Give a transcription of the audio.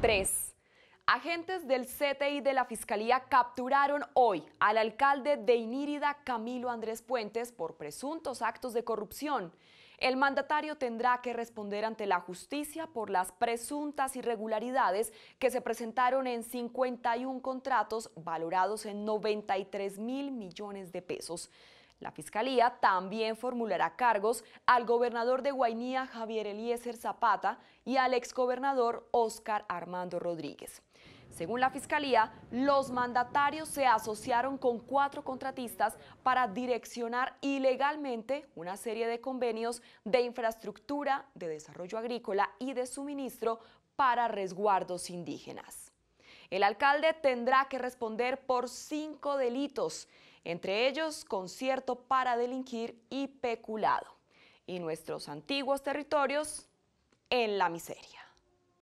3. Agentes del CTI de la Fiscalía capturaron hoy al alcalde de Inírida, Camilo Andrés Puentes, por presuntos actos de corrupción. El mandatario tendrá que responder ante la justicia por las presuntas irregularidades que se presentaron en 51 contratos valorados en 93 mil millones de pesos. La Fiscalía también formulará cargos al gobernador de Guainía, Javier Eliezer Zapata, y al exgobernador Óscar Armando Rodríguez. Según la Fiscalía, los mandatarios se asociaron con cuatro contratistas para direccionar ilegalmente una serie de convenios de infraestructura, de desarrollo agrícola y de suministro para resguardos indígenas. El alcalde tendrá que responder por cinco delitos entre ellos concierto para delinquir y peculado, y nuestros antiguos territorios en la miseria.